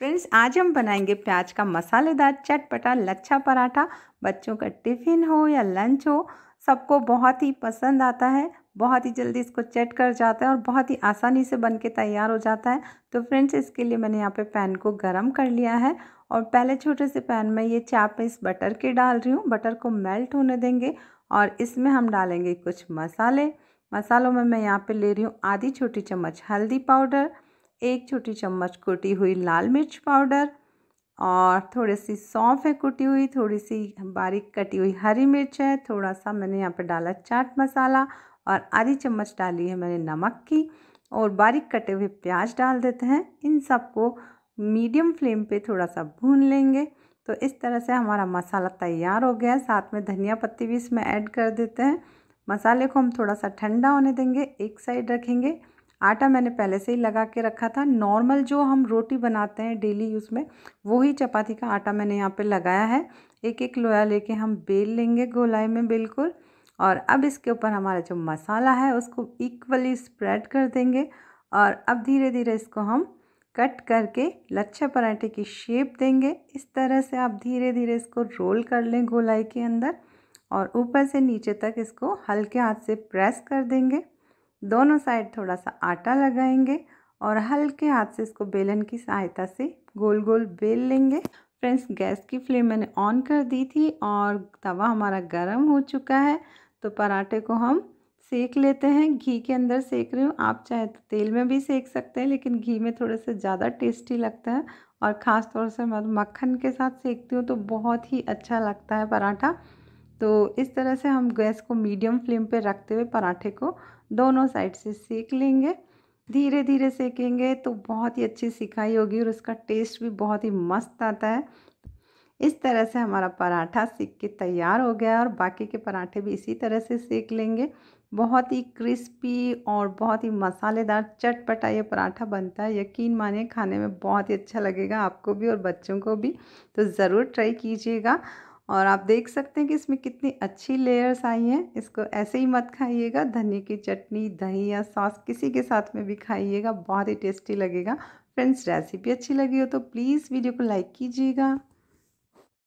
friends आज हम बनाएंगे प्याज का मसालेदार चटपटा लच्छा पराठा बच्चों का टिफ़िन हो या लंच हो सबको बहुत ही पसंद आता है बहुत ही जल्दी इसको चट कर जाता है और बहुत ही आसानी से बन के तैयार हो जाता है तो फ्रेंड्स इसके लिए मैंने यहाँ पे पैन को गरम कर लिया है और पहले छोटे से पैन में ये चार पीस बटर के डाल रही हूँ बटर को मेल्ट होने देंगे और इसमें हम डालेंगे कुछ मसाले मसालों में मैं यहाँ पे ले रही हूँ आधी छोटी चम्मच हल्दी पाउडर एक छोटी चम्मच कुटी हुई लाल मिर्च पाउडर और थोड़ी सी सौंफ है कुटी हुई थोड़ी सी बारीक कटी हुई हरी मिर्च है थोड़ा सा मैंने यहाँ पर डाला चाट मसाला और आधी चम्मच डाली है मैंने नमक की और बारीक कटे हुए प्याज डाल देते हैं इन सबको मीडियम फ्लेम पे थोड़ा सा भून लेंगे तो इस तरह से हमारा मसाला तैयार हो गया है साथ में धनिया पत्ती भी इसमें ऐड कर देते हैं मसाले को हम थोड़ा सा ठंडा होने देंगे एक साइड रखेंगे आटा मैंने पहले से ही लगा के रखा था नॉर्मल जो हम रोटी बनाते हैं डेली यूज़ में वही चपाती का आटा मैंने यहाँ पे लगाया है एक एक लोया लेके हम बेल लेंगे गोलाई में बिल्कुल और अब इसके ऊपर हमारा जो मसाला है उसको इक्वली स्प्रेड कर देंगे और अब धीरे धीरे इसको हम कट करके लच्छा पराठे की शेप देंगे इस तरह से आप धीरे धीरे इसको रोल कर लें गोलाई के अंदर और ऊपर से नीचे तक इसको हल्के हाथ से प्रेस कर देंगे दोनों साइड थोड़ा सा आटा लगाएंगे और हल्के हाथ से इसको बेलन की सहायता से गोल गोल बेल लेंगे फ्रेंड्स गैस की फ्लेम मैंने ऑन कर दी थी और तवा हमारा गर्म हो चुका है तो पराठे को हम सेक लेते हैं घी के अंदर सेक रही हूँ आप चाहे तो तेल में भी सेक सकते हैं लेकिन घी में थोड़े से ज़्यादा टेस्टी लगता है और ख़ास तौर से मैं मक्खन के साथ सेकती हूँ तो बहुत ही अच्छा लगता है पराठा तो इस तरह से हम गैस को मीडियम फ्लेम पे रखते हुए पराठे को दोनों साइड से सेक लेंगे धीरे धीरे सेकेंगे तो बहुत ही अच्छी सिकाई होगी और उसका टेस्ट भी बहुत ही मस्त आता है इस तरह से हमारा पराठा सीख के तैयार हो गया और बाकी के पराठे भी इसी तरह से सेक लेंगे बहुत ही क्रिस्पी और बहुत ही मसालेदार चटपटा ये पराठा बनता है यकीन मानिए खाने में बहुत ही अच्छा लगेगा आपको भी और बच्चों को भी तो ज़रूर ट्राई कीजिएगा और आप देख सकते हैं कि इसमें कितनी अच्छी लेयर्स आई हैं इसको ऐसे ही मत खाइएगा धनिया की चटनी दही या सॉस किसी के साथ में भी खाइएगा बहुत ही टेस्टी लगेगा फ्रेंड्स रेसिपी अच्छी लगी हो तो प्लीज़ वीडियो को लाइक कीजिएगा